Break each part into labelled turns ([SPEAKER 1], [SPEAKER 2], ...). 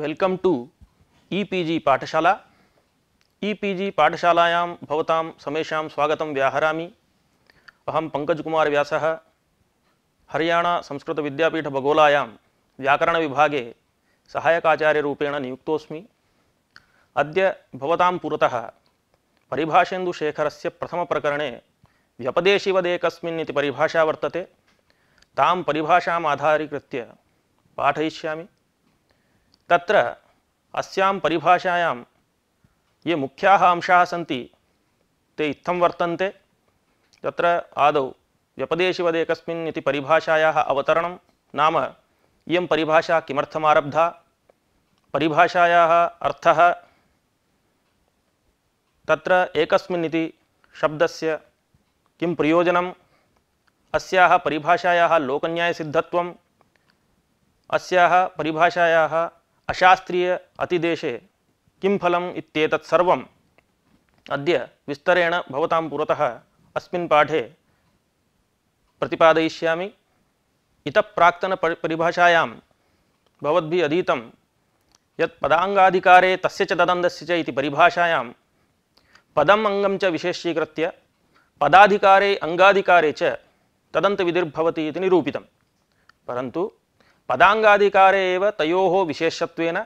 [SPEAKER 1] welcome to EPG e Pathshala EPG e पाठशालायां भवतां समेषां स्वागतं व्याहरामि अहं विभागे सहायक आचार्य रूपेण नियुक्तोस्मि अद्य भवतां पुरतः प्रथम प्रकरणे व्यपदेशिवदेकस्मिन् इति परिभाषा वर्तते तां परिभाषाम् आधारीकृत्य पाठयिष्यामि तत्र अस्यां परिभाषायां ये मुख्याः अंशाः सन्ति ते इत्थं वर्तन्ते तत्र आदौ व्यपदेशिवदेकस्मिन् इति परिभाषायाः अवतरणं नाम इयं परिभाषा किमर्थमारब्धा परिभाषायाः अर्थः तत्र एकस्मिन् इति शब्दस्य किं प्रयोजनम् अस्याः परिभाषायाः लोकन्यायसिद्धत्वम् अस्याः परिभाषायाः अशास्त्रीय अतिदेशे किं फलम् इत्येतत् सर्वम् अद्य विस्तरेण भवतां पुरतः अस्मिन् पाठे प्रतिपादयिष्यामि इतः भवद्भिः अधीतं यत् पदाङ्गाधिकारे तस्य च तदन्दस्य च इति परिभाषायां पदम् अङ्गं च विशेषीकृत्य पदाधिकारे अङ्गाधिकारे च तदन्तविधिर्भवति इति निरूपितं परन्तु पदाङ्गाधिकारे एव तयोः विशेषत्वेन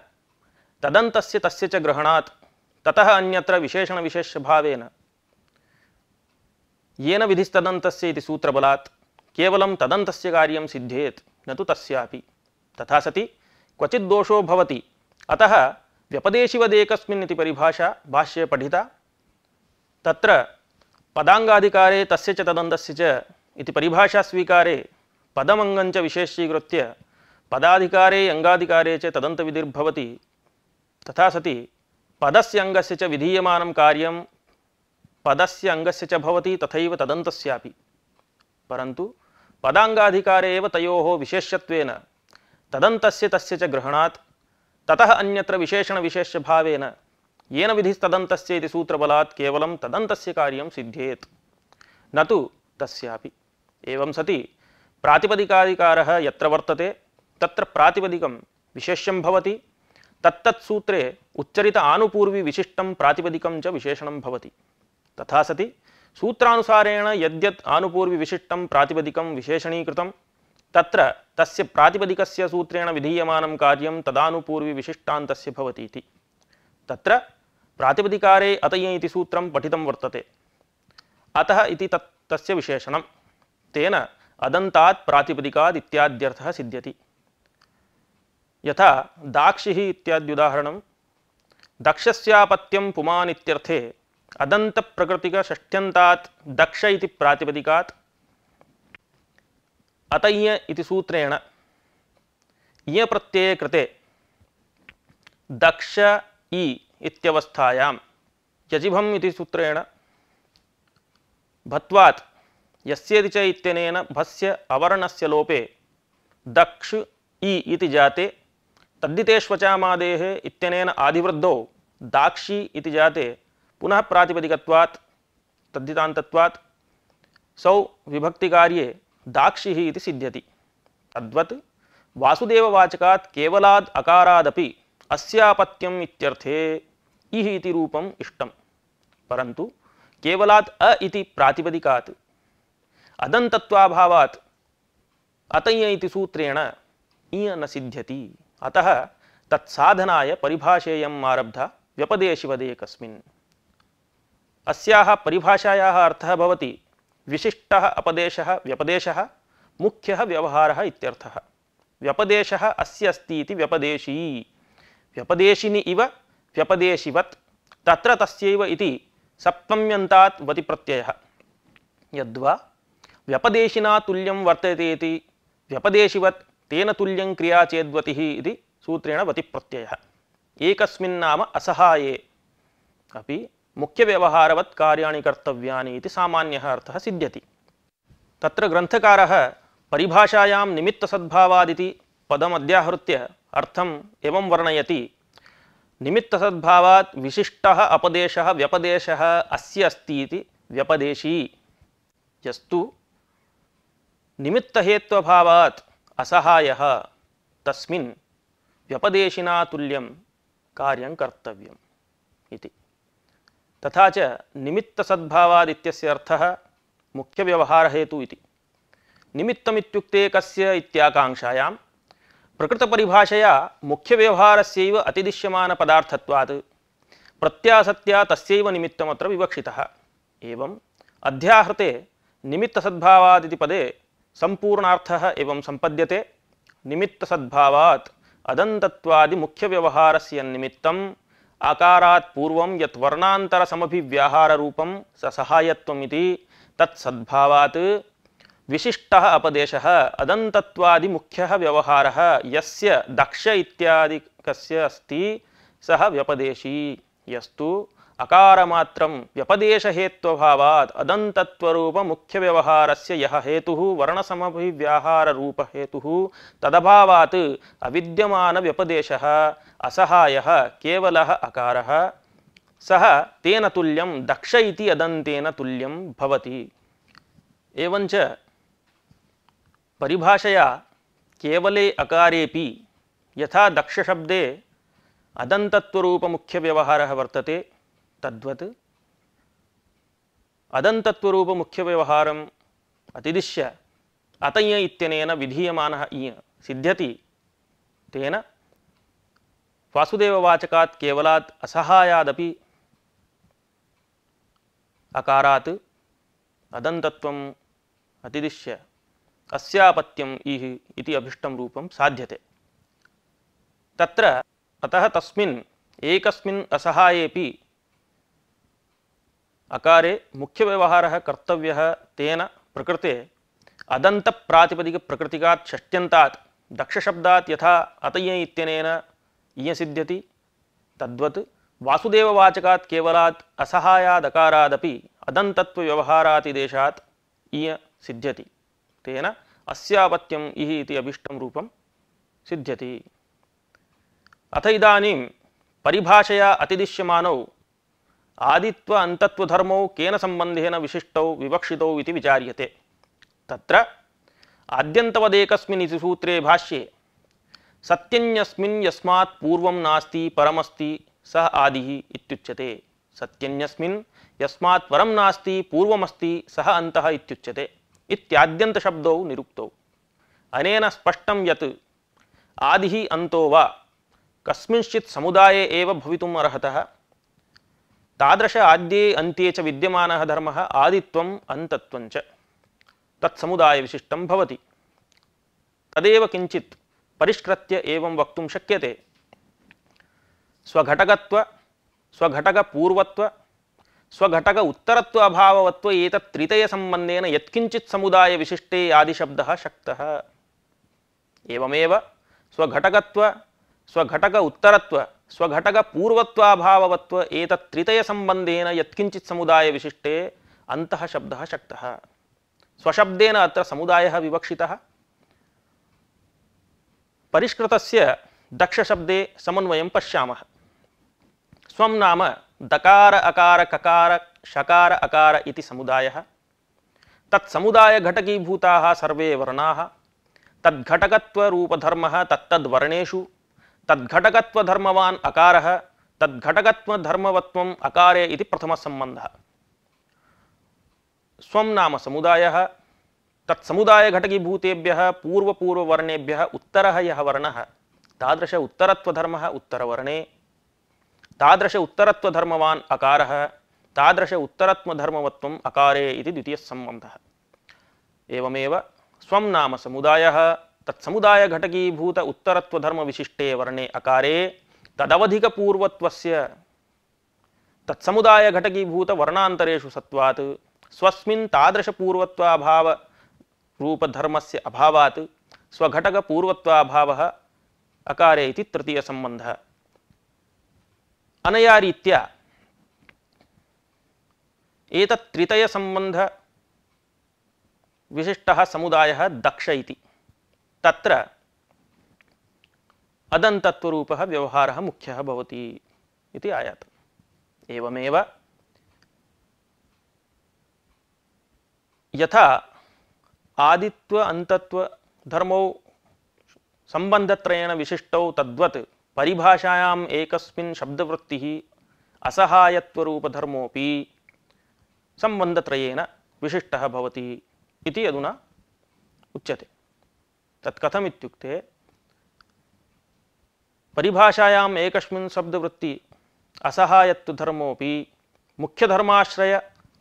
[SPEAKER 1] तदन्तस्य तस्य च ग्रहणात् ततः अन्यत्र विशेषणविशेषभावेन येन विधिस्तदन्तस्य इति सूत्रबलात् केवलं तदन्तस्य कार्यं सिद्धेत् न तु तस्यापि तथा सति क्वचिद्दोषो भवति अतः व्यपदेशिवदेकस्मिन् इति परिभाषा भाष्ये पठिता तत्र पदाङ्गाधिकारे तस्य च तदन्तस्य च इति परिभाषास्वीकारे पदमङ्गञ्च विशेषीकृत्य पदाधिकारे अंगाधिकारे च तदंत विधिर्भवति तथा सति पदस्य अंगस्य च विधीयमानं कार्यं पदस्य अंगस्य च भवति तथैव तदन्तस्यापि परन्तु पदाङ्गाधिकारे एव तयोः विशेष्यत्वेन तदन्तस्य तस्य च ग्रहणात् ततः अन्यत्र विशेषणविशेष्यभावेन येन विधिस्तदन्तस्य इति सूत्रबलात् केवलं तदन्तस्य कार्यं सिद्ध्येत् न तु तस्यापि एवं सति प्रातिपदिकाधिकारः यत्र वर्तते तत्र प्रातिपदिकं विशेष्यं भवति तत्तत् सूत्रे उच्चरित आनुपूर्वी विशिष्टं प्रातिपदिकं च विशेषणं भवति तथा सति सूत्रानुसारेण यद्यत् आनुपूर्वी विशिष्टं प्रातिपदिकं विशेषणीकृतं तत्र तस्य प्रातिपदिकस्य सूत्रेण विधीयमानं कार्यं तदानुपूर्वी विशिष्टान्तस्य भवति इति तत्र प्रातिपदिकारे अतये इति सूत्रं पठितं वर्तते अतः इति तत् तस्य विशेषणं तेन अदन्तात् प्रातिपदिकात् इत्याद्यर्थः सिद्ध्यति यथा दाक्षिः इत्याद्युदाहरणं दक्षस्यापत्यं पुमान् इत्यर्थे अदन्तप्रकृतिकषष्ठ्यन्तात् दक्ष इति प्रातिपदिकात् अतय्य इति सूत्रेण य प्रत्यये कृते दक्ष इ इत्यवस्थायां यजिभम् इति सूत्रेण भत्वात् यस्येति च इत्यनेन भस्य अवर्णस्य लोपे दक्ष इ इति जाते तद्दिते श्वचामादेः इत्यनेन आदिवृद्धौ दाक्षी इति जाते पुनः प्रातिपदिकत्वात् तद्धितान्तत्वात् सौ विभक्तिकार्ये दाक्षिः इति सिद्ध्यति तद्वत् वासुदेववाचकात् केवलाद् अकारादपि अस्यापत्यम् इत्यर्थे इह इति रूपम् इष्टं परन्तु केवलात् अ इति प्रातिपदिकात् अदन्तत्वाभावात् अतय इति सूत्रेण इय न सिद्ध्यति अतः तत्साधनाय परिभाषेयम् आरब्ध व्यपदेशिवदे कस्मिन् अस्याः परिभाषायाः अर्थः भवति विशिष्टः अपदेशः व्यपदेशः मुख्यः व्यवहारः इत्यर्थः व्यपदेशः अस्य अस्ति इति व्यपदेशी व्यपदेशिनि इव व्यपदेशिवत् तत्र तस्यैव इति सप्तम्यन्तात् वति प्रत्ययः यद्वा व्यपदेशिना तुल्यं वर्तते इति व्यपदेशिवत् तेन तुल्यं क्रिया चेद्वतिः इति सूत्रेण वतिप्रत्ययः एकस्मिन्नाम असहाये अभी मुख्यव्यवहारवत् कार्याणि कर्तव्यानि इति सामान्यः अर्थः सिद्ध्यति तत्र ग्रन्थकारः परिभाषायां निमित्तसद्भावादिति पदमध्याहृत्य अर्थम् एवं वर्णयति निमित्तसद्भावात् विशिष्टः अपदेशः व्यपदेशः अस्य अस्ति इति व्यपदेशी यस्तु निमित्तहेत्वभावात् असहाय तस्मिन् व्यपदेशिना तुल्यं कार्यं कर्तव्यम् इति तथा च निमित्तसद्भावादित्यस्य अर्थः मुख्यव्यवहारहेतु इति निमित्तमित्युक्ते कस्य इत्याकाङ्क्षायां प्रकृतपरिभाषया मुख्यव्यवहारस्यैव अतिदिश्यमानपदार्थत्वात् प्रत्यासत्या तस्यैव निमित्तमत्र विवक्षितः एवम् अध्याहृते निमित्तसद्भावादिति पदे संपूर्णार्थः एवं संपद्यते निमित्त सद्भावात् अदंतत्वादि मुख्य व्यवहारस्य निमित्तं आकारात् पूर्वं यत् वर्णांतर ससहायत्वमिति तत्सद्भावात् विशिष्टः अपदेशः अदन्तत्वादि मुख्यः व्यवहारः यस्य दक्ष इत्यादिकस्य अस्ति सः व्यपदेशी यस्तु अकार मात्रम व्यपदेश हेत्वभावात मुख्य व्यवहार से यह हेतु वर्ण समभिव्याहार हेतु तदभावात अविद्यमान व्यपदेश असहाय केवल अकार सह तेन तुल्यम दक्ष इति अदंतेन तुल्यम भवति एवञ्च परिभाषया केवले अकारेपि यथा दक्षशब्दे अदन्तत्वरूपमुख्यव्यवहारः वर्तते तद्वत् अदन्तत्वरूप मुख्यव्यवहारम् अतिदिश्य अतय इत्यनेन विधीयमानः इय सिद्ध्यति तेन वासुदेववाचकात् केवलात् असहायादपि अकारात् अदन्तत्वम् अतिदिश्य अस्यापत्यम् इह इति अभिष्टं रूपं साध्यते तत्र अतः तस्मिन् एकस्मिन् असहायेपि अकारे मुख्य व्यवहार कर्तव्य तेन प्रकृते अदंत प्रातिपदिक प्रकृति का षष्ट्यंता दक्षशब्दा यथा अतय इतन इय सिद्ध्य तद्वत् वासुदेववाचका केवला असहायादकारादपि अदन्तत्वव्यवहारातिदेशात् इय सिद्ध्यति तेन अस्यापत्यम् इह इति अभिष्टं रूपं सिद्ध्यति अथ इदानीं परिभाषया अतिदिश्यमानौ आदित्व अंतत्वधर्मौ केन संबंधेन विशिष्टौ विवक्षितौ इति विचार्यते तत्र आद्यन्तवदेकस्मिन् सूत्रे भाष्ये सत्यन्यस्मिन् यस्मात् पूर्वं नास्ति परमस्ति सः आदिः इत्युच्यते सत्यन्यस्मिन् यस्मात् परं नास्ति पूर्वमस्ति सः अन्तः इत्युच्यते इत्याद्यन्तशब्दौ निरुक्तौ अनेन स्पष्टं यत् आदिः अन्तो वा कस्मिंश्चित् समुदाये एव भवितुम् अर्हतः ತಾದೃಶ ಆದ್ಯ ಅಂತ್ಯ ಚ ವಿದ್ಯಮಾನ ಧರ್ಮ ಆದಿತ್ವಂ ಅಂತತ್ವಂಚ ತತ್ ಸಮುದಾಯ ವಿಶಿಷ್ಟಂ ಭವತಿ ತದೇವ ಕಿಂಚಿತ್ ಪರಿಷ್ಕೃತ್ಯ ಏವಂ ವಕ್ತು ಶಕ್ಯತೆ ಸ್ವಘಟಕತ್ವ ಸ್ವಘಟಕ ಪೂರ್ವತ್ವ ಸ್ವಘಟಕ ಉತ್ತರತ್ವ ಅಭಾವತ್ವ ಏತತ್ ತ್ರಿತಯ ಸಂಬಂಧೇನ ಯತ್ಕಿಂಚಿತ್ ಸಮುದಾಯ ವಿಶಿಷ್ಟೇ ಆದಿಶಬ್ದ ಶಕ್ತಃ ಏವಮೇವ ಸ್ವಘಟಕತ್ವ ಸ್ವಘಟಕ ಉತ್ತರತ್ವ स्वघटक पूर्वत्वाभाववत्व एतत्त्रितय संबंधेन यत्किंचित समुदाय विशिष्टे अंतः शब्दः शक्तः स्वशब्देन अत्र समुदायः विवक्षितः परिष्कृतस्य दक्षशब्दे समन्वयं पश्यामः स्वं नाम दकार अकार ककार शकार अकार इति समुदायः तत्समुदायघटकीभूताः सर्वे वर्णाः तद्घटकत्वरूपधर्मः तत्तद्वर्णेषु तद्घटकत्वधर्मवान् अकारः तद्घटकत्वधर्मवत्वम् अकारे इति प्रथमसम्बन्धः स्वं नाम समुदायः तत्समुदायघटकीभूतेभ्यः पूर्वपूर्ववर्णेभ्यः उत्तरः यः वर्णः तादृश उत्तरत्वधर्मः उत्तरवर्णे तादृश उत्तरत्वधर्मवान् अकारः तादृश उत्तरत्वधर्मवत्वम् अकारे इति द्वितीयः सम्बन्धः एवमेव स्वं नाम समुदायः तत्समुदाय घटकीभूत उत्तरत्वधर्म विशिष्टे वर्णे अकारे तदवधिक पूर्वत्वस्य तत्समुदाय घटकीभूत वर्णांतरेषु सत्वात् स्वस्मिन् तादृश पूर्वत्वाभाव रूप धर्मस्य अभावात् स्वघटक पूर्वत्वाभावः अकारे इति तृतीय संबंधः अनया रीत्या एतत् त्रितय संबंध विशिष्टः समुदायः दक्ष इति तत्र अदन्तत्वरूपः व्यवहारः मुख्यः भवति इति आयातम् एवमेव यथा आदित्व धर्मौ सम्बन्धत्रयेण विशिष्टौ तद्वत् परिभाषायाम् एकस्मिन् शब्दवृत्तिः असहायत्वरूपधर्मोऽपि सम्बन्धत्रयेण विशिष्टः भवति इति अधुना उच्यते तत् कथम् इत्युक्ते परिभाषायाम् एकस्मिन् शब्दवृत्ति असहायत्व धर्मोपि मुख्यधर्माश्रय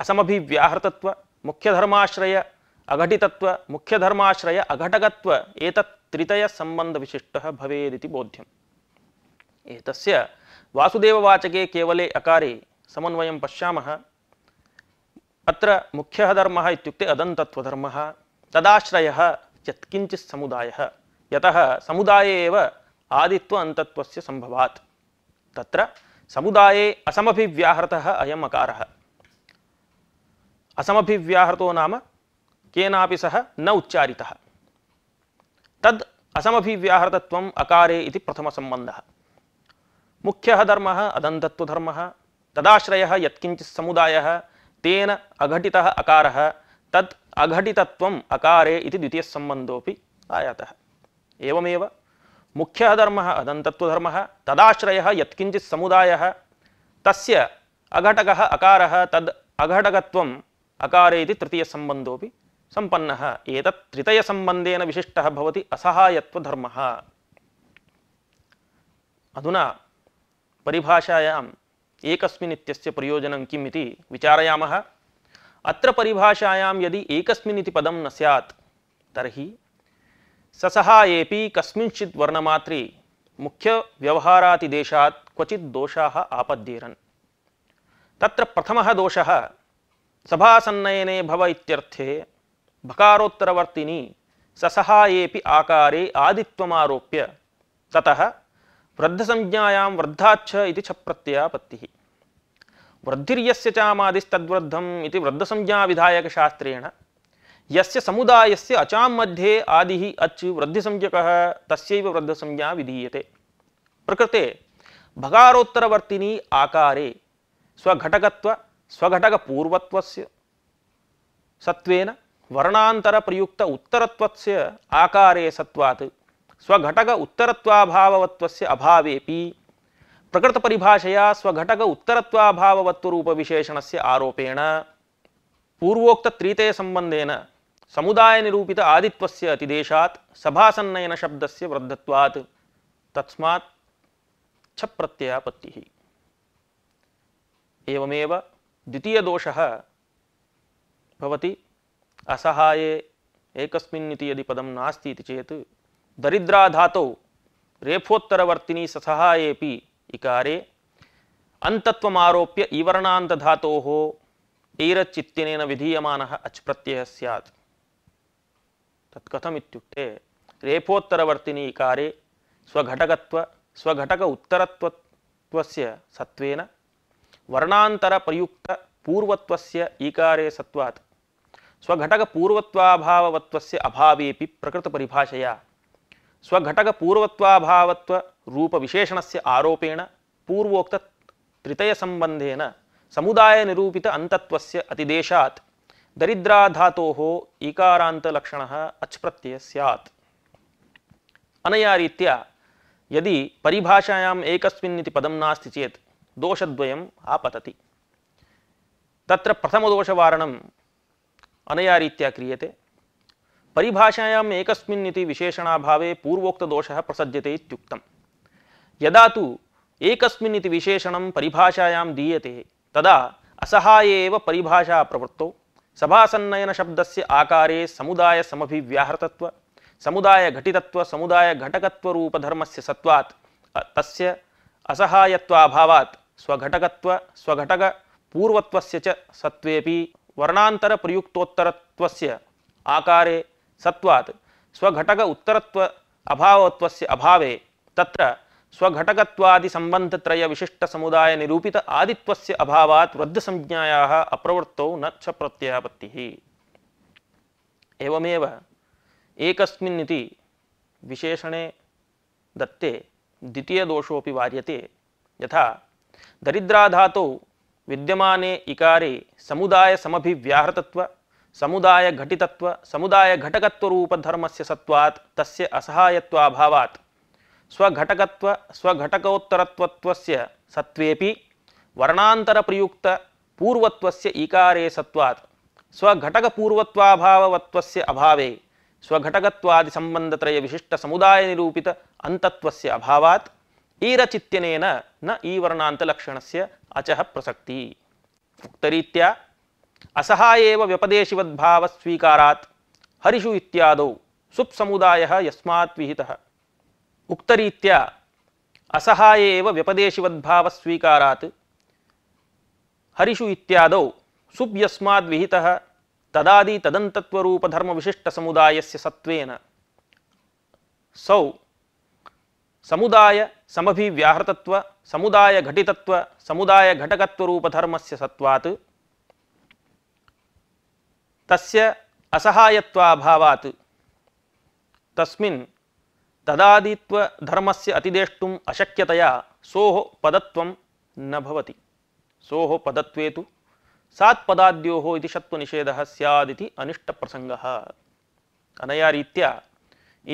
[SPEAKER 1] असमभिव्याहृतत्व मुख्यधर्माश्रय अघटितत्व मुख्यधर्माश्रय अघटकत्व एतत् त्रितयसम्बन्धविशिष्टः भवेदिति बोध्यम् एतस्य वासुदेववाचके केवले अकारे समन्वयं पश्यामः अत्र मुख्यः धर्मः इत्युक्ते अदन्तत्वधर्मः तदाश्रयः यत्किञ्चित् समुदाय यतः समुदाय एव आदित्व अन्तत्वस्य सम्भवात् तत्र समुदाये असमभिव्याहृतः अयम् अकारः असमभिव्याहृतो नाम केनापि सह न उच्चारितः तद् असमभिव्याहृतत्वम् अकारे इति संबंध मुख्य धर्म अदंतत्वधर्म तदाश्रय यत्किञ्चित् समुदाय तेन अघटि अकार तत् अघटितत्वम अकारे इति द्वितीय संबंधोपि आयातः एवमेव मुख्यः धर्मः अदन्तत्वधर्मः तदाश्रयः यत्किञ्चित् समुदायः तस्य अघटकः अकारः तद् अघटकत्वम् अकारे तृतीय तृतीयसम्बन्धोऽपि सम्पन्नः एतत् तृतीयसम्बन्धेन विशिष्टः भवति असहायत्वधर्मः अधुना परिभाषायां एक प्रयोजन प्रयोजनं किम् अत्र परिभाषायां यदि एकस्मिन् इति पदं न स्यात् तर्हि ससहायेपि कस्मिंश्चित् वर्णमात्रे मुख्यव्यवहारातिदेशात् क्वचित् दोषाः आपद्येरन् तत्र प्रथमः दोषः सभासन्नयने भव इत्यर्थे भकारोत्तरवर्तिनि ससहायेपि आकारे आदित्वमारोप्य ततः वृद्धसंज्ञायां वृद्धाच्छ इति छप्रत्ययापत्तिः वृद्धिर्यस्य चामादिस्तद्वृद्धम् इति शास्त्रेण यस्य समुदायस्य अचां मध्ये आदिः अच् वृद्धिसंज्ञकः तस्यैव वृद्धसंज्ञा विधीयते प्रकृते भगारोत्तरवर्तिनी आकारे स्वघटकत्व स्वघटकपूर्वत्वस्य सत्वेन वर्णान्तरप्रयुक्त उत्तरत्वस्य आकारे सत्वात् स्वघटक उत्तरत्वाभाववत्वस्य अभावेपि प्रकृत परिभाषया स्वघटक उत्तरत्वाभाववत्वरूपविशेषणस्य आरोपेण पूर्वोक्त संबंधेन समुदाय निरूपित आदित्वस्य अतिदेशात् सभासन्नयन शब्दस्य वृद्धत्वात् तस्मात् छप्रत्ययापत्तिः एवमेव द्वितीय दोषः भवति असहाये एकस्मिन् इति यदि पदं नास्ति इति चेत् दरिद्राधातौ रेफोत्तरवर्तिनी ससहायेपि इकारे अंतत्व आरोप्य इवर्णांत धातोः ईरच्चित्यनेन विधीयमानः अच् प्रत्ययः स्यात् तत् कथम् इत्युक्ते रेफोत्तरवर्तिनि इकारे स्वघटकत्व स्वघटक उत्तरत्वत्वस्य सत्त्वेन वर्णान्तरप्रयुक्तपूर्वत्वस्य ईकारे सत्वात् स्वघटक अभावेपि प्रकृत परिभाषया स्वघटक पूर्वत्वाभावत्व रूप विशेषण से आरोपेण पूर्वोक्त तृतय संबंधेन समुदाय निरूपित अंतत्वस्य अतिदेशात् दरिद्रा धातोः इकारान्तलक्षणः अच् प्रत्यय स्यात् अनया रीत्या यदि परिभाषायाम् एकस्मिन् इति पदं नास्ति चेत् दोषद्वयम् आपतति तत्र प्रथमदोषवारणम् अनया रीत्या क्रियते परिभाषायाम् एकस्मिन् इति विशेषणाभावे पूर्वोक्तदोषः प्रसज्यते इत्युक्तम् यदा तु एकस्मिन् इति विशेषणं परिभाषायां दीयते तदा असहाये एव परिभाषा प्रवृत्तौ सभासन्नयनशब्दस्य आकारे समुदायसमभिव्याहृतत्व समुदायघटितत्व समुदायघटकत्वरूपधर्मस्य सत्वात् तस्य असहायत्वाभावात् स्वघटकत्व स्वघटकपूर्वत्वस्य च सत्त्वेपि वर्णान्तरप्रयुक्तोत्तरत्वस्य आकारे सत्वात् स्वघटक उत्तरत्व अभावत्वस्य अभावे तत्र स्वघटकत्वादि संबंधत्रय विशिष्ट समुदाय निरूपित आदित्वस्य अभावात् वृद्ध संज्ञायाः अप्रवृत्तौ न च प्रत्ययापत्तिः एवमेव एकस्मिन्निति विशेषणे दत्ते द्वितीयदोषोऽपि वार्यते यथा दरिद्राधातौ विद्यमाने इकारे समुदायसमभिव्याहृतत्व समुदाय घटितत्व समुदाय घटकत्व रूप धर्म से सत्वात् तस्य असहायत्वाभावात् स्वघटकत्व स्वघटकोत्तरत्वत्व सत्वेपि वर्णांतर प्रयुक्त पूर्वत्वस्य इकारे सत्वात् स्वघटक पूर्वत्वाभाववत्वस्य अभावे स्वघटकत्वादि संबंधत्रय विशिष्ट समुदाय निरूपित अंतत्वस्य अभावात् ईरचित्यनेन न ईवर्णांत लक्षणस्य अचः प्रसक्ति उक्तरीत्या असहायेव व्यपदेशिवद्भावस्वीकारात् हरिषु इत्यादौ सुप्समुदायः यस्मात् विहितः उक्तरीत्या असहायेव व्यपदेशिवद्भावस्वीकारात् हरिषु इत्यादौ सुप् यस्माद् विहितः तदादि तदन्तत्वरूपधर्मविशिष्टसमुदायस्य सत्त्वेन सौ समुदाय समभिव्याहृतत्व समुदाय घटितत्व समुदाय घटकत्व रूप धर्मस्य तस्य असहायत्वाभावात् तस्मिन् तदादित्वधर्मस्य अतिदेष्टुम् अशक्यतया सोः पदत्वं न भवति सोः पदत्वे तु सात्पदाद्योः इति षत्वनिषेधः स्यादिति अनिष्टप्रसङ्गः अनया रीत्या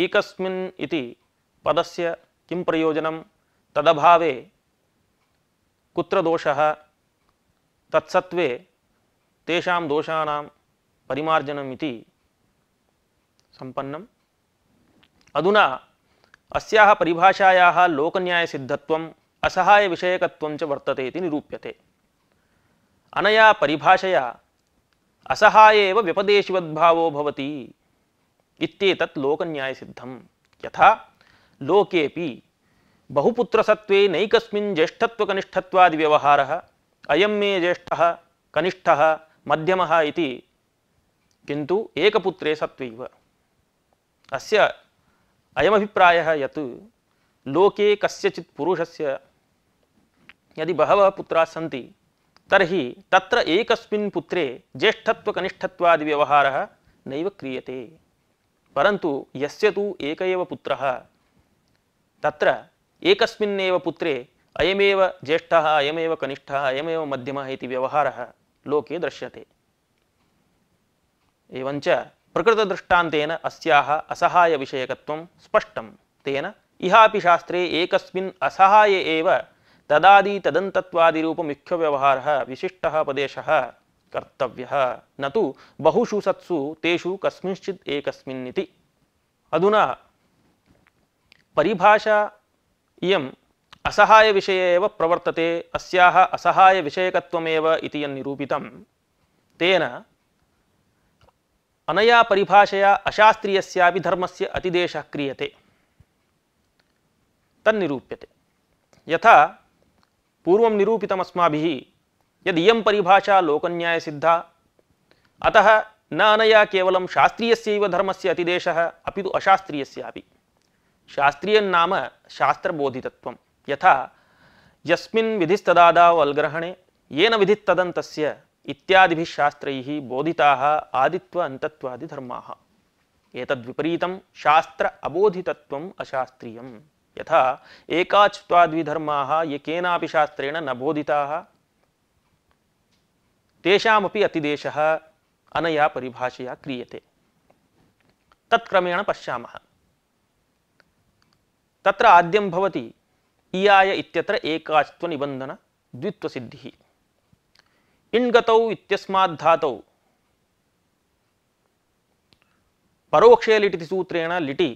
[SPEAKER 1] एकस्मिन् इति पदस्य किं प्रयोजनं तदभावे कुत्र दोषः तत्सत्त्वे तेषां दोषाणां परिमार्जनमिति सम्पन्नम् अधुना अस्याः परिभाषायाः लोकन्यायसिद्धत्वम् असहायविषयकत्वं च वर्तते इति निरूप्यते अनया परिभाषया असहाय एव व्यपदेशिवद्भावो भवति इत्येतत् लोकन्यायसिद्धं यथा लोकेपि बहुपुत्रसत्त्वे नैकस्मिन् ज्येष्ठत्वकनिष्ठत्वादिव्यवहारः अयं मे ज्येष्ठः कनिष्ठः मध्यमः इति किंतु एकपुत्रे सत्वैव अस्य अयमभिप्रायः यत् लोके पुरुष से यदि बहव पुत्राः सन्ति तर्हि तत्र एकस्मिन् पुत्रे ज्येष्ठत्वकनिष्ठत्वादिव्यवहारः नैव क्रियते परंतु यस्य तो एक पुत्र त्र एक पुत्रे अयमेव ज्येष्ठ अयमेव कनिष्ठ अयमेव मध्यम व्यवहार लोके दृश्यते एवञ्च प्रकृतदृष्टान्तेन अस्याः असहायविषयकत्वं स्पष्टं तेन इहापि शास्त्रे एकस्मिन् असहाये एव तदादितदन्तत्वादिरूपमुख्यव्यवहारः विशिष्टः प्रदेशः कर्तव्यः न तु बहुषु सत्सु तेषु कस्मिंश्चित् एकस्मिन्निति अधुना परिभाषा इयम् असहायविषये एव प्रवर्तते अस्याः असहायविषयकत्वमेव इति यन्निरूपितं तेन अनया परिभाषया अशास्त्रीयस्यापि धर्मस्य अतिदेशः क्रियते तन्निरूप्यते यथा पूर्वं निरूपितमस्माभिः यद् परिभाषा लोकन्याय सिद्धा अतः न अनया केवलं शास्त्रीयस्यैव धर्मस्य अतिदेशः अपि तु अशास्त्रीयस्यापि शास्त्रीयन्नाम शास्त्रबोधितत्वं यथा यस्मिन् विधिस्तदादा येन विधिस्तदन्तस्य इत्यादि शास्त्र बोधिता आदित्व अंतत्वादि धर्मा एतद्विपरीतं शास्त्र अबोधितत्वम् अशास्त्रीय यथा एकाच्त्वाद्विधर्माः ये केनापि शास्त्रेण न बोधिता तेषामपि अतिदेशः अनया परिभाषया क्रियते तत्क्रमेण पश्यामः तत्र आद्यं भवति इयाय इत्यत्र एकाच्त्वनिबन्धनद्वित्वसिद्धिः इन गतौ इत्यस्मात् धातौ परोक्षे लिटि सूत्रेण लिटि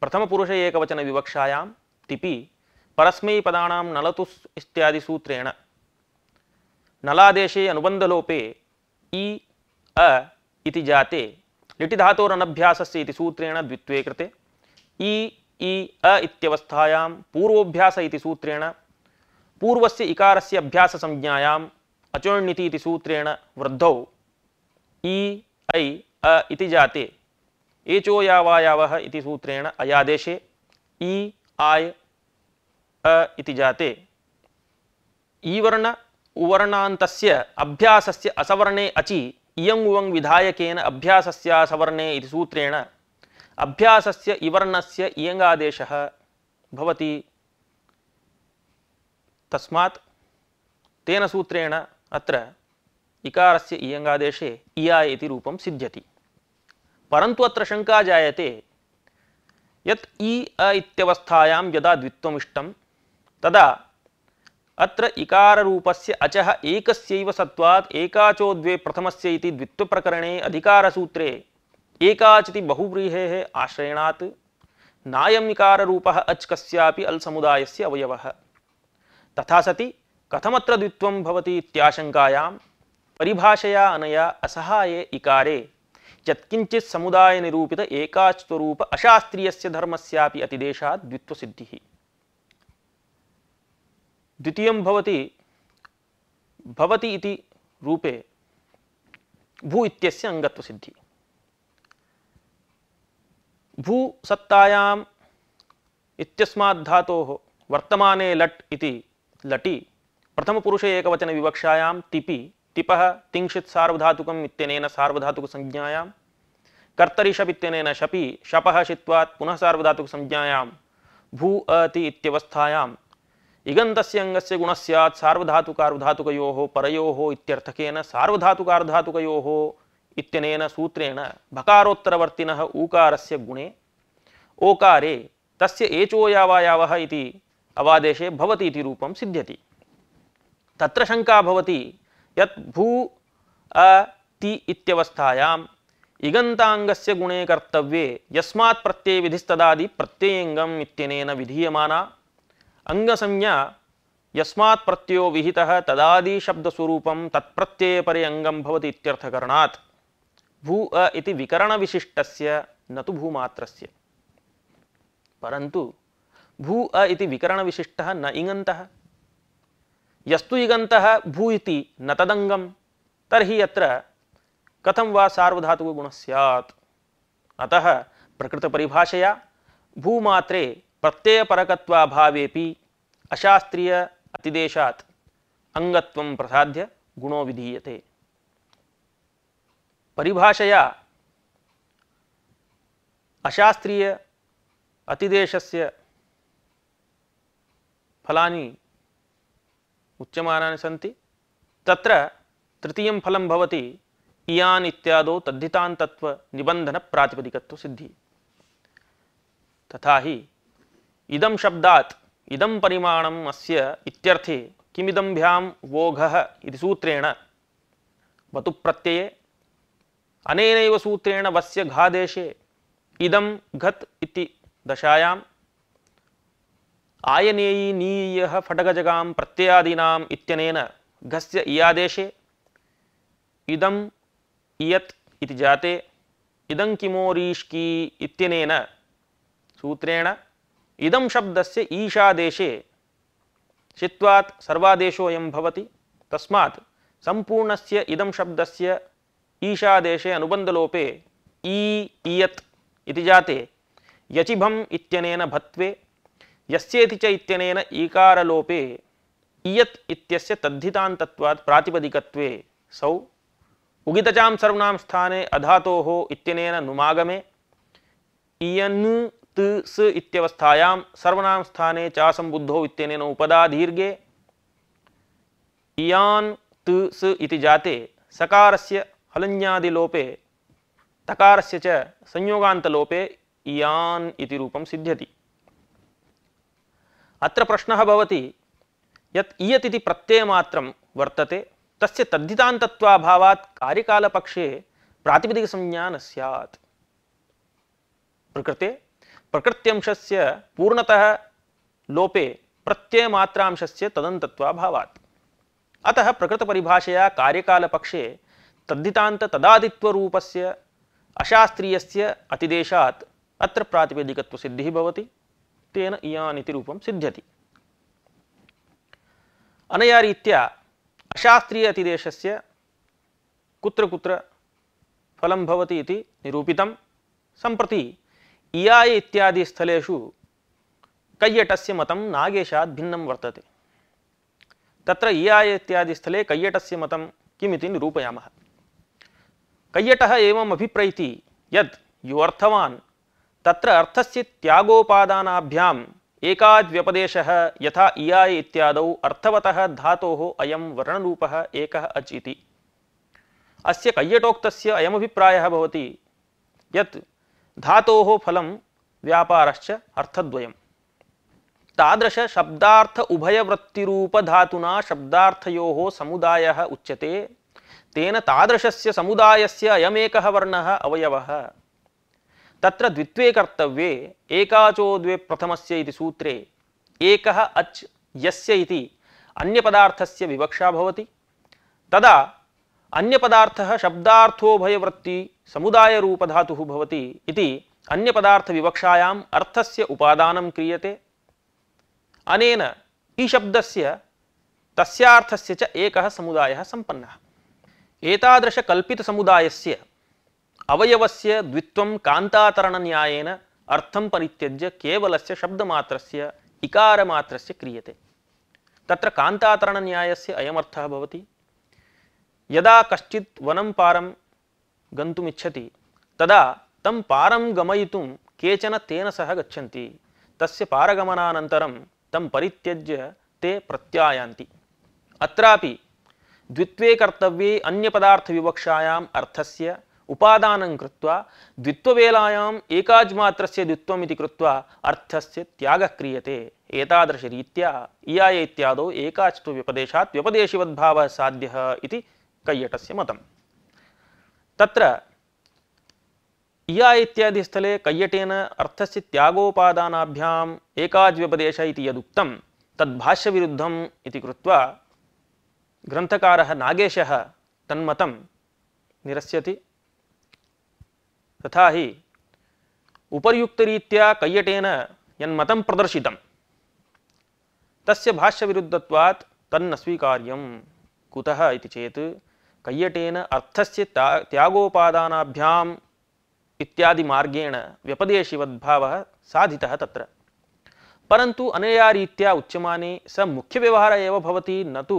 [SPEAKER 1] प्रथम प्रथमपुरुषे विवक्षायां तिपि पदानां नलतु इत्यादि सूत्रेण नलादेशे अनुबंधलोपे इ अ इति जाते अनभ्यासस्य इति सूत्रेण द्वित्वे कृते इ इ अ इत्यवस्थायां पूर्वोभ्यास इति सूत्रेण पूर्वस्य इकारस्य संज्ञायां अचोण्यति सूत्रेण वृद्ध ई ऐ अ इति जाते एचो यावायावः इति सूत्रेण अयादेशे ई आय अ इति जाते ईवर्ण उवर्णात अभ्यास असवर्णे अचि इयं विधायक अभ्यास अभ्यासस्यासवर्णे सूत्रेण अभ्यास इवर्ण से इयंगादेश तस्मा तेन सूत्रेण अत्र इकारस्य इयङ्गादेशे इया इति रूपं सिद्ध्यति परन्तु अत्र शङ्का जायते यत् इ अ इत्यवस्थायां यदा द्वित्वमिष्टं तदा अत्र इकाररूपस्य अचः एकस्यैव सत्वात् एकाचो द्वे प्रथमस्य इति द्वित्वप्रकरणे अधिकारसूत्रे एकाचिति बहुव्रीहेः आश्रयणात् नायम् इकाररूपः अच् कस्यापि अल्समुदायस्य अवयवः तथा सति कथमत्र द्वित्वं भवति इत्याशङ्कायां परिभाषया अनया असहाये इकारे यत्किञ्चित् निरूपित एकाच्वरूप अशास्त्रीयस्य धर्मस्यापि अतिदेशात् द्वित्वसिद्धिः द्वितीयं भवति भवति इति रूपे भू इत्यस्य अंगत्वसिद्धि भू सत्तायाम् इत्यस्मात् धातोः वर्तमाने लट् इति लटी प्रथम प्रथमपुरुषे एकवचनविवक्षायां तिपि तिपः तिंशित् सार्वधातुकम् इत्यनेन सार्वधातुकसंज्ञायां कर्तरि शप इत्यनेन शपि शपः शित्वात् पुनः सार्वधातुक सार्वधातुकसंज्ञायां भू अति इत्यवस्थायां इगन्तस्य अङ्गस्य गुणस्यात् सार्वधातुकार्धातुकयोः परयोः इत्यर्थकेन सार्वधातुकार्धातुकयोः इत्यनेन सूत्रेण भकारोत्तरवर्तिनः ऊकारस्य गुणे ओकारे तस्य एचो यावा यावायावः इति अवादेशे भवति इति रूपं सिद्ध्यति तत्र शंका भवति यत् भू अ ति इत्यवस्थायाम् इगन्ताङ्गस्य गुणे कर्तव्ये यस्मात् प्रत्ययविधिस्तदादि प्रत्ययङ्गम् इत्यनेन विधीयमाना अङ्गसंज्ञा यस्मात् प्रत्ययो विहितः तदादिशब्दस्वरूपं तत्प्रत्ययपरे अङ्गं भवति इत्यर्थकरणात् भू अ इति विकरणविशिष्टस्य न तु भूमात्रस्य परन्तु भू अ इति विकरणविशिष्टः न इङन्तः यस्तु युगंतः भूयति न तदंगम तरी अत्र कथं वा गुण स्यात् अतः प्रकृतपरिभाषया भूमात्रे प्रत्ययपरकत्वाभावेपि अशास्त्रीय अतिदेशात् अंगत्वं प्रसाद्य गुणो विधीयते परिभाषया अशास्त्रीय अतिदेशस्य फलानी उच्यमानानि सन्ति तत्र तृतीयं फलं भवति इयान् इत्यादौ तद्धितान्तत्वनिबन्धनप्रातिपदिकत्वसिद्धिः तथा हि इदं शब्दात् इदं परिमाणम् अस्य इत्यर्थे किमिदम्भ्यां वोघः इति सूत्रेण वतु प्रत्यये अनेनैव सूत्रेण वस्य घादेशे इदं घत् इति दशायां आयनेयी नीय फटगजगा प्रत्यादीना घस्य इयादेशे इदम इयत जाते इदं किमो रीष्की सूत्रेण इदं से ईशादेशे षित्वात् सर्वादेशोऽयं संपूर्ण तस्मात् सम्पूर्णस्य इदं से ईशादेशे अबंधलोपे ई इयत् जाते यचिभम भत्वे यस्येति च ईकार लोपे इयत् इत्यस्य प्रातिपदिक सौ उगितचा सर्वनाम स्थाने अधातोः इत्यनेन नुमागमे इयन त स स्थाने चासंबुद्धौ इत्यनेन उपदादीर्घे इयान् त स इति जाते सकारस्य हलन्यादिलोपे तकारस्य च संयोगान्तलोपे इयान् इति रूपं सिद्ध्यति अत्र प्रश्नः भवति यत् इयत् इति प्रत्ययमात्रं वर्तते तस्य तद्धितान्तत्वाभावात् कार्यकालपक्षे प्रातिपदिकसंज्ञा न स्यात् प्रकृते प्रकृत्यंशस्य पूर्णतः लोपे प्रत्ययमात्रांशस्य तदन्तत्वाभावात् अतः प्रकृतपरिभाषया कार्यकालपक्षे तद्धितान्ततदादित्वरूपस्य अशास्त्रीयस्य अतिदेशात् अत्र प्रातिपदिकत्वसिद्धिः भवति तेन इयान् इति रूपं सिद्ध्यति अनया रीत अशास्त्रीय अतिदेश कुत्र कुत्र संप्रति भवति इति निरूपितं सम्प्रति इयाय इत्यादि स्थलेषु कय्यटस्य मतं नागेशात् भिन्नं वर्तते तत्र इयाय इत्यादि स्थले कय्यटस्य मतं किमिति निरूपयामः कय्यटः एवम् अभिप्रैति युवर्थवान् तत्र अर्थस्य त्यागोपादानाभ्याम् एकाद् व्यपदेशः यथा इयाय इत्यादौ अर्थवतः धातोः अयं वर्णरूपः एकः अच् इति अस्य कय्यटोक्तस्य अयमभिप्रायः भवति यत् धातोः फलं व्यापारश्च अर्थद्वयं तादृशशब्दार्थ उभयवृत्तिरूपधातुना शब्दार्थयोः समुदायः उच्यते तेन तादृशस्य समुदायस्य अयमेकः वर्णः अवयवः तत्र द्वित्वे कर्तव्ये एकाचो द्वे प्रथमस्य इति सूत्रे एकः अच् यस्य इति अन्यपदार्थस्य विवक्षा भवति तदा अन्यपदार्थः शब्दार्थोभयवृत्ति समुदायरूपधातुः भवति इति अन्यपदार्थविवक्षायाम् अर्थस्य उपादानं क्रियते अनेन ईशब्दस्य तस्यार्थस्य च एकः समुदायः सम्पन्नः एतादृशकल्पितसमुदायस्य अवयवस्य द्वित्वं कान्तातरणन्यायेन अर्थं परित्यज्य केवलस्य शब्दमात्रस्य इकारमात्रस्य क्रियते तत्र कान्तातरणन्यायस्य अयमर्थः अयमर्थ यदा कश्चित् वनं पारं गन्तुमिच्छति तदा तं पारं गमयितुं केचन तेन सह गति तस्य पारगमान तं परित्यज्य ते प्रत्यायान्ति अत्रापि द्वित्वे कर्तव्ये अन्यपदार्थविवक्षायाम् अर्थस्य उपादानं कृत्वा द्वित्ववेलायाम् एकाज्मात्रस्य द्वित्वम् इति कृत्वा अर्थस्य त्यागः क्रियते एतादृशरीत्या इयाय इत्यादौ एकाच्तु व्यपदेशात् व्यपदेशिवद्भावः साध्यः इति कैयटस्य मतम् तत्र इया इत्यादि स्थले कैयटेन अर्थ त्यागोपादानाभ्याम् एकाज्व्यपदेश इति यदुक्तं तद्भाष्यविरुद्धम् इति कृत्वा निरस्यति तथा हि उपयुक्तरीत्या कैयटेन यमत प्रदर्शित तस्य भाष्यविरुद्धत्वात् तन्न स्वीकार्यं कुतः इति चेत् कय्यटेन अर्थस्य त्या त्यागोपादानाभ्याम् इत्यादिमार्गेण व्यपदेशिवद्भावः साधितः तत्र परन्तु अनया रीत्या उच्यमाने स मुख्यव्यवहारः एव भवति न तु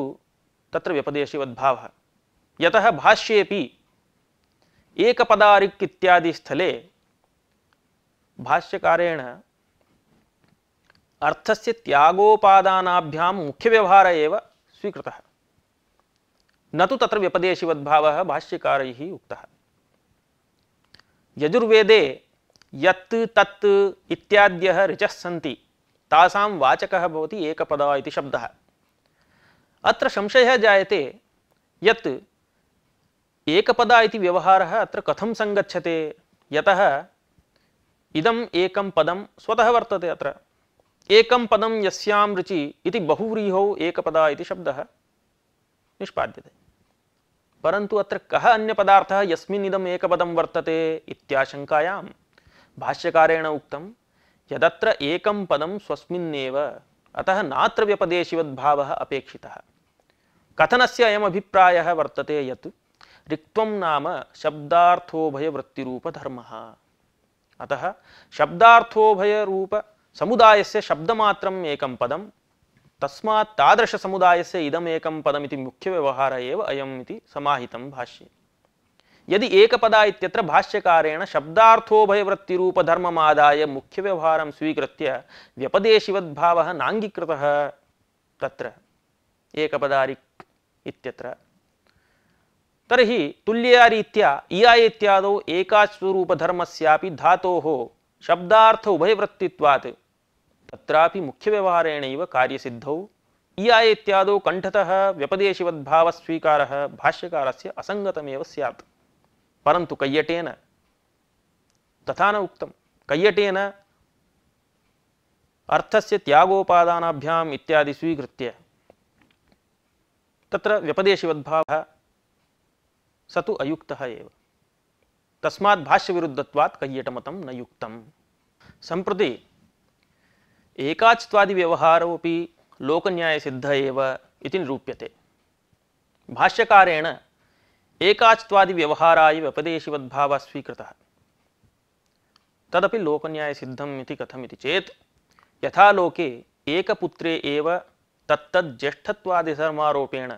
[SPEAKER 1] तत्र व्यपदेशिवद्भावः यतः भाष्येपि एकपदारिक् इत्यादि स्थले भाष्यकारेण अर्थस्य मुख्य व्यवहार एव स्वीकृत न तो तत्र व्यपदेशिवद्भावः भाष्यकार उक्त यजुर्वेदे यत् तत् इत्याद्यः ऋचः सन्ति तासां वाचकः भवति एकपदा इति शब्दः अत्र संशयः जायते यत् एकपदा इति व्यवहारः अत्र कथं सङ्गच्छते यतः इदम् एकं पदं स्वतः वर्तते अत्र एकं पदं यस्यां रुचि इति बहुव्रीहौ एकपदा इति शब्दः निष्पाद्यते परन्तु अत्र कः अन्यपदार्थः यस्मिन् इदम् एकपदं वर्तते इत्याशङ्कायां भाष्यकारेण उक्तं यदत्र एकं पदं स्वस्मिन्नेव अतः नात्र व्यपदेशिवद्भावः अपेक्षितः कथनस्य अयमभिप्रायः वर्तते यत् रिक्तम नाम शब्दार्थोभय वृत्ति रूप धर्म अतः शब्दार्थोभय रूप समुदाय से शब्दमात्र एकम पदम तस्मा तादृश समुदाय से इदम एकम पदम मुख्य व्यवहार एव अयम समाहित भाष्य यदि एक पदा भाष्यकारेण शब्दार्थोभय धर्म आदाय शब्दार्थोभयवृत्तिरूपधर्ममादाय मुख्यव्यवहारं स्वीकृत्य व्यपदेशिवद्भावः नांगीकृत तत्र एकपदारिक् इत्यत्र तरी तुल्यरीत्या इया इत्यादौ एकास्वरूपधर्मस्यापि धातोः शब्दार्थ उभयवृत्तित्वात् मुख्यव्यवहारेण कार्य कार्यसिद्धौ इया कंठतः कण्ठतः भाष्यकार से असंगतमे स्यात् परन्तु कय्यटेन तथा न उक्त कय्यटेन अर्थस्य त्यागोपादानाभ्याम् इत्यादि स्वीकृत तत्र व्यपदेशिवद्भावः सतु अयुक्त एव तस्मात् भाष्य विरुद्धत्वात् कय्यटमतं न युक्तम संप्रति युक्तं सम्प्रति एकाच्त्वादिव्यवहारोऽपि लोकन्यायसिद्ध एव इति निरूप्यते भाष्यकारेण एकाच्त्वादिव्यवहाराय व्यपदेशिवद्भावः स्वीकृतः तदपि लोकन्याय लोकन्यायसिद्धम् इति इति चेत् यथा लोके एकपुत्रे एव तत्तज्ज्येष्ठत्वादिधर्मारोपेण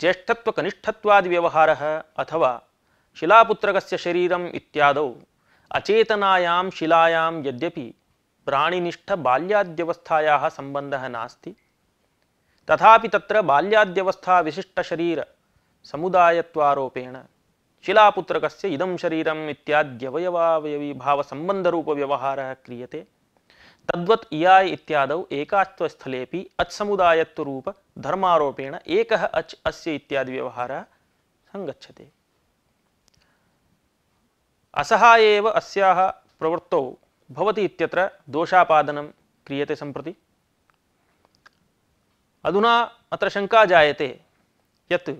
[SPEAKER 1] ज्येष्ठत्व कनिष्ठत्वादि व्यवहार अथवा शिलापुत्रक शरीरम इत्याद अचेतनायां शिलायां यद्यपि प्राणिनिष्ठ बाल्याद्यवस्थायाः संबंध नास्ति तथापि तत्र बाल्याद्यवस्था विशिष्ट शरीर समुदायत्वारोपेण शिलापुत्रकस्य इदं शरीरम् इत्याद्यवयवावयवीभावसम्बन्धरूपव्यवहारः क्रियते तद्वत् इयाय इत्यादौ एकात्वस्थलेपि अच्समुदायत्वरूप धर्मारोपेण एकः अच् अस्य इत्यादि व्यवहारः सङ्गच्छते असहाय एव अस्याः प्रवृत्तौ भवति इत्यत्र दोषापादनं क्रियते सम्प्रति अधुना अत्र शङ्का जायते यत्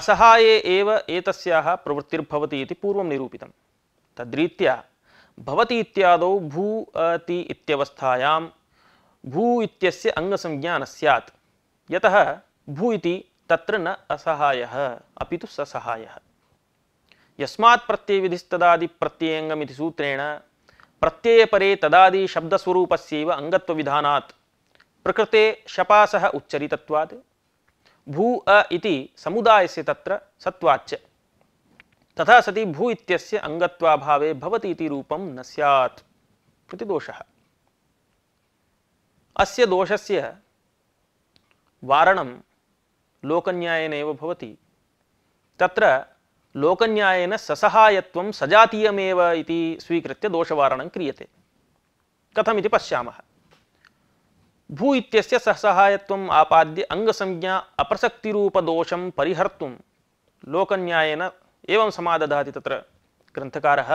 [SPEAKER 1] असहाये एव एतस्याः प्रवृत्तिर्भवति इति पूर्वं निरूपितं तद्रीत्या भवती इत्याद भू अति इत्यवस्थायां भू इत्यस्य अंगसंज्ञा न सैत् यतः भू इति तत्र न असहायः अपि तु ससहायः यस्मात् प्रत्ययविधिस्तदादिप्रत्ययङ्गमिति सूत्रेण प्रत्ययपरे तदादि शब्दस्वरूपस्यैव अङ्गत्वविधानात् प्रकृते शपासः उच्चरितत्वात् भू अ इति समुदायस्य तत्र सत्वाच्च तथा सति भू इत्यस्य अंगत्वाभावे भवति इति रूपं न स्यात् इति दोषः अस्य दोषस्य वारणं लोकन्यायेनैव भवति तत्र लोकन्यायेन ससहायत्वं सजातीयमेव इति स्वीकृत्य दोषवारणं क्रियते कथमिति पश्यामः भू इत्यस्य ससहायत्वम् आपाद्य अङ्गसंज्ञा अपसक्तिरूपदोषं परिहर्तुं लोकन्यायेन एवं समादधाति तत्र ग्रन्थकारः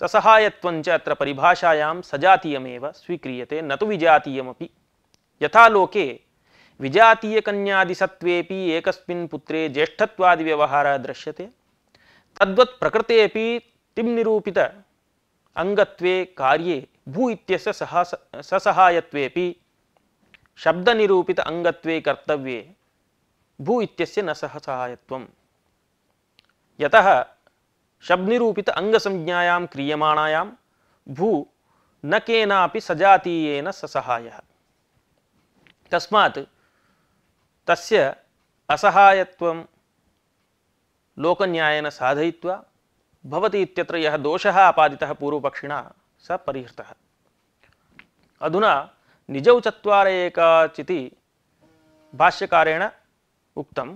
[SPEAKER 1] ससहायत्वञ्च अत्र परिभाषायां सजातीयमेव स्वीक्रियते न तु विजातीयमपि यथा लोके विजातीयकन्यादिसत्त्वेपि एकस्मिन् पुत्रे ज्येष्ठत्वादिव्यवहारः दृश्यते तद्वत् प्रकृतेपि तिं निरूपित अङ्गत्वे कार्ये भू इत्यस्य सह ससहायत्वेपि शब्दनिरूपित अङ्गत्वे कर्तव्ये भू इत्यस्य न सहसहायत्वम् यतः शब्निरूपित अंगसंज्ञायां क्रियमाणायां भू न केनापि सजातीयेन ससहायः तस्मात् तस्य असहायत्वं लोकन्यायेन साधयित्वा भवति इत्यत्र यः दोषः आपादितः पूर्वपक्षिणा स परिहृतः अधुना निजौ चत्वार भाष्यकारेण उक्तं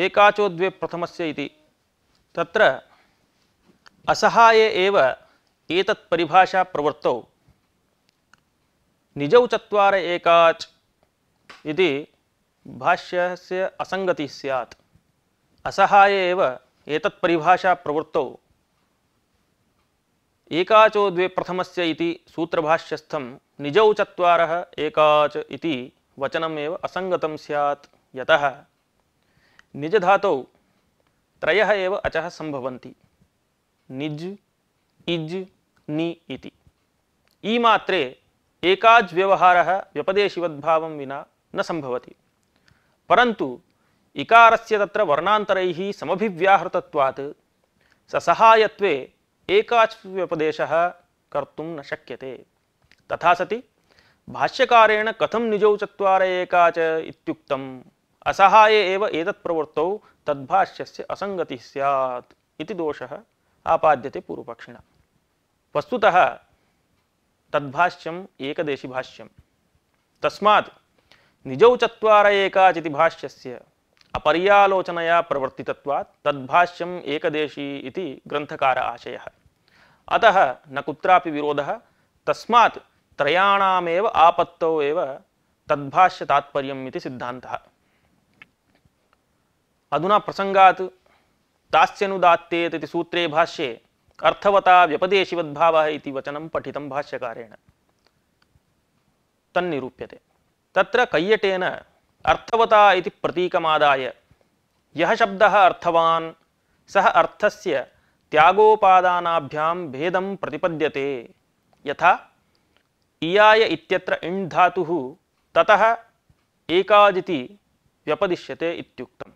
[SPEAKER 1] एकाचो द्वे प्रथम से त्र असहाये एव एतत् परिभाषा प्रवृत्तौ निजौ चत्वार एकाच् इति भाष्यस्य असङ्गतिः स्यात् असहाये एव एतत् परिभाषा एकाचो द्वे प्रथमस्य इति सूत्रभाष्यस्थं निजौ चत्वारः एकाच इति वचनमेव असङ्गतं स्यात् यतः निजधातौ त्रयः एव अचः सम्भवन्ति निज् इज् नि इति ईमात्रे एकाज् व्यवहारः व्यपदेशिवद्भावं विना न सम्भवति परन्तु इकारस्य तत्र वर्णान्तरैः समभिव्याहृतत्वात् ससहायत्वे एकाच् व्यपदेशः कर्तुं न शक्यते तथा सति भाष्यकारेण कथं निजौ चत्वार एकाच इत्युक्तम् असहाय एव एतत् प्रवृत्तौ तद्भाष्यस्य असंगति स्यात् इति दोषः आपाद्यते पूर्वपक्षिणा वस्तुतः तद्भाष्यम् एकदेशिभाष्यं तस्मात् निजौ चत्वार एकाचिति भाष्यस्य अपर्यालोचनया प्रवर्तितत्वात् तद्भाष्यम् एकदेशी इति ग्रन्थकार आशयः अतः न कुत्रापि विरोधः तस्मात् त्रयाणामेव आपत्तौ एव तद्भाष्यतात्पर्यम् इति सिद्धान्तः अधुना प्रसंगात् तास्यनुदात्तेत सूत्रे भाष्ये अर्थवता व्यपदेशिवद्भाव वचन पठित भाष्यकारेण तन्निरूप्यते त्र कय्यटेन अर्थवता इति प्रतीकमादाय यः शब्दः अर्थवान् सह अर्थस्य त्यागोपादानाभ्यां भेदं प्रतिपद्यते यथा इयाय इत्यत्र इण् धातुः ततः एकादिति व्यपदिश्यते इत्युक्तम्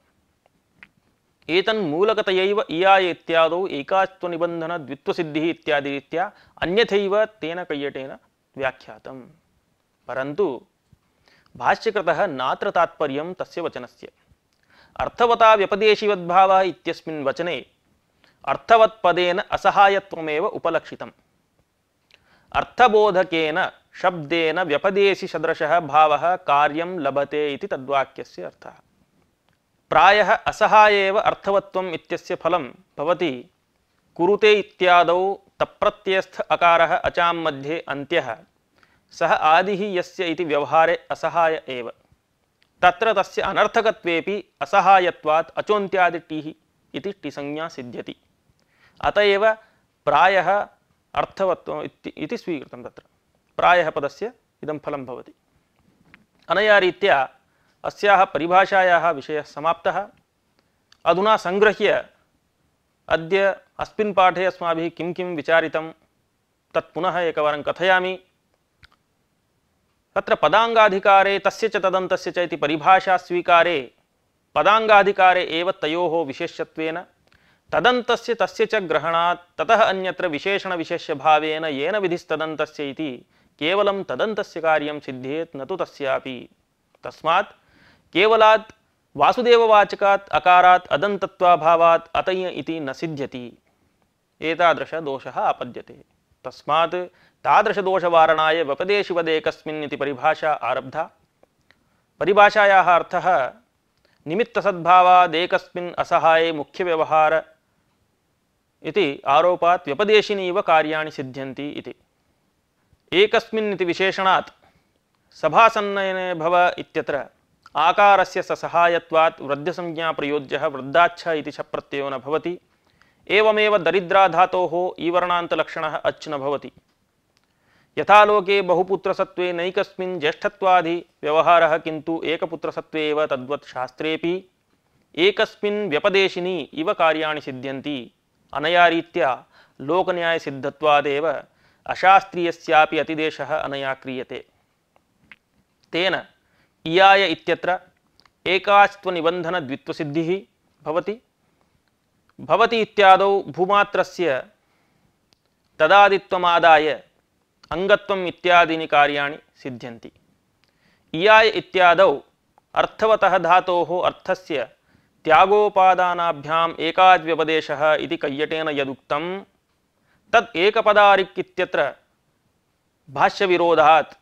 [SPEAKER 1] एतन्मूलकतयैव इया इत्यादौ एकास्त्वनिबन्धन द्वित्वसिद्धिः इत्यादि रीत्या अन्यथैव तेन कैयटेन व्याख्यातं परंतु भाष्यकृत नात्र तात्पर्यं तस्य वचनस्य अर्थवता व्यपदेशिवद्भावः इत्यस्मिन् वचने अर्थवत्पदेन असहायत्वमेव उपलक्षितम् अर्थबोधकेन शब्देन व्यपदेशिसदृशः भावः कार्यं लभते इति तद्वाक्यस्य अर्थः प्राय असहाय एव फल कुरुते इत्यादौ तप्रत्ययस्थ अकारः अचां मध्ये अन्त्यः सह आदि यस्य इति व्यवहारे असहाय एव तत्र तस्य अनर्थकत्वेपि असहायत्वात् अचोन्त्यादिटिः इति टिसंज्ञा सिद्ध्यति अत एव प्रायः अर्थवत्वम् इति इति स्वीकृतं तत्र प्रायः पदस्य इदं फलं भवति अनया रीत्या अस्याः परिभाषायाः विषयः समाप्तः अधुना सङ्गृह्य अद्य अस्मिन् पाठे अस्माभिः किं किं विचारितं तत् पुनः एकवारं कथयामि तत्र पदाङ्गाधिकारे तस्य च तदन्तस्य च इति परिभाषास्वीकारे पदाङ्गाधिकारे एव तयोः विशेष्यत्वेन तदन्तस्य तस्य च ग्रहणात् ततः अन्यत्र विशेषणविशेष्यभावेन येन विधिस्तदन्तस्य इति केवलं तदन्तस्य कार्यं सिद्ध्येत् न तु तस्यापि तस्मात् केवला वासुदेववाचकात् अकारा अदंतत्वाभा अतय न सिद्ध्यति एतादृशदोषः आपद्यते तस्मात् तादृशदोषवारणाय परिभाषा आरब्धा पिभाषाया अर्थ निमित्तसद्भावादेकस्मिन् असहाये मुख्यव्यवहार आरोपा व्यपदेशिनी कार्या कार्याणि एक इति एकस्मिन् सभासन्नयने भव इत्यत्र आकार से वृद्धसंज्ञा प्रयोज्यः वृद्धाच्छ प्रयोज्य च प्रत्ययो न भवति एवमेव दरिद्राधातोः ईवर्णान्तलक्षणः अच् न भवति यथा लोके बहुपुत्रसत्त्वे नैकस्मिन् ज्येष्ठत्वादि एक तद्वत् शास्त्रेऽपि एकस्मिन् व्यपदेशिनी इव कार्या सिद्ध्यन्ति अनया रीत्या लोकन्यायसिद्धत्वादेव अशास्त्रीयस्यापि अतिदेशः अनया क्रियते तेन इयाय इत्यत्र एकास्त्वनिबन्धन द्वित्वसिद्धिः भवति भवति इत्यादौ भूमात्रस्य तदादित्वमादाय अङ्गत्वम् इत्यादीनि कार्याणि सिद्ध्यन्ति इयाय इत्यादौ अर्थवतः धातोः अर्थस्य त्यागोपादानाभ्याम् एकाद्व्यपदेशः इति कय्यटेन यदुक्तं तत् एकपदारिक् इत्यत्र भाष्यविरोधात्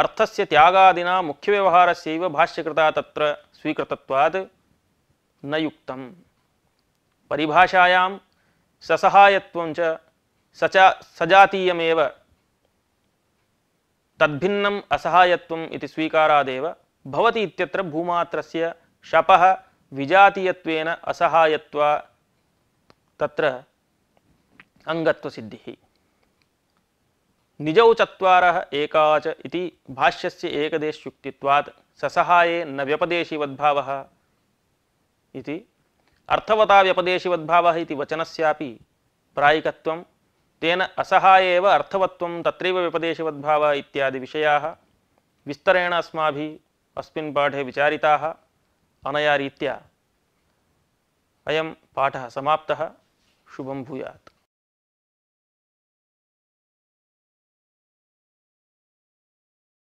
[SPEAKER 1] अर्थ से त्यागादिना मुख्य व्यवहार से भाष्यकृता तत्र स्वीकृतवाद न युक्त परिभाषायां ससहायत्वं च सचा सजातीयमेव तद्भिन्नम् असहायत्वम् इति स्वीकारादेव भवति इत्यत्र भूमात्रस्य शपः विजातीयत्वेन असहायत्वा तत्र अङ्गत्वसिद्धिः निजौ चत्वारः एकाच इति भाष्यस्य एकदेशयुक्तित्वात् ससहाये न व्यपदेशीवद्भावः इति अर्थवता व्यपदेशीवद्भावः इति वचनस्यापि प्रायिकत्वं तेन असहाये एव अर्थवत्वं तत्रैव व्यपदेशीवद्भावः इत्यादिविषयाः विस्तरेण अस्माभिः अस्मिन् पाठे विचारिताः अनया रीत्या अयं पाठः समाप्तः शुभं भूयात्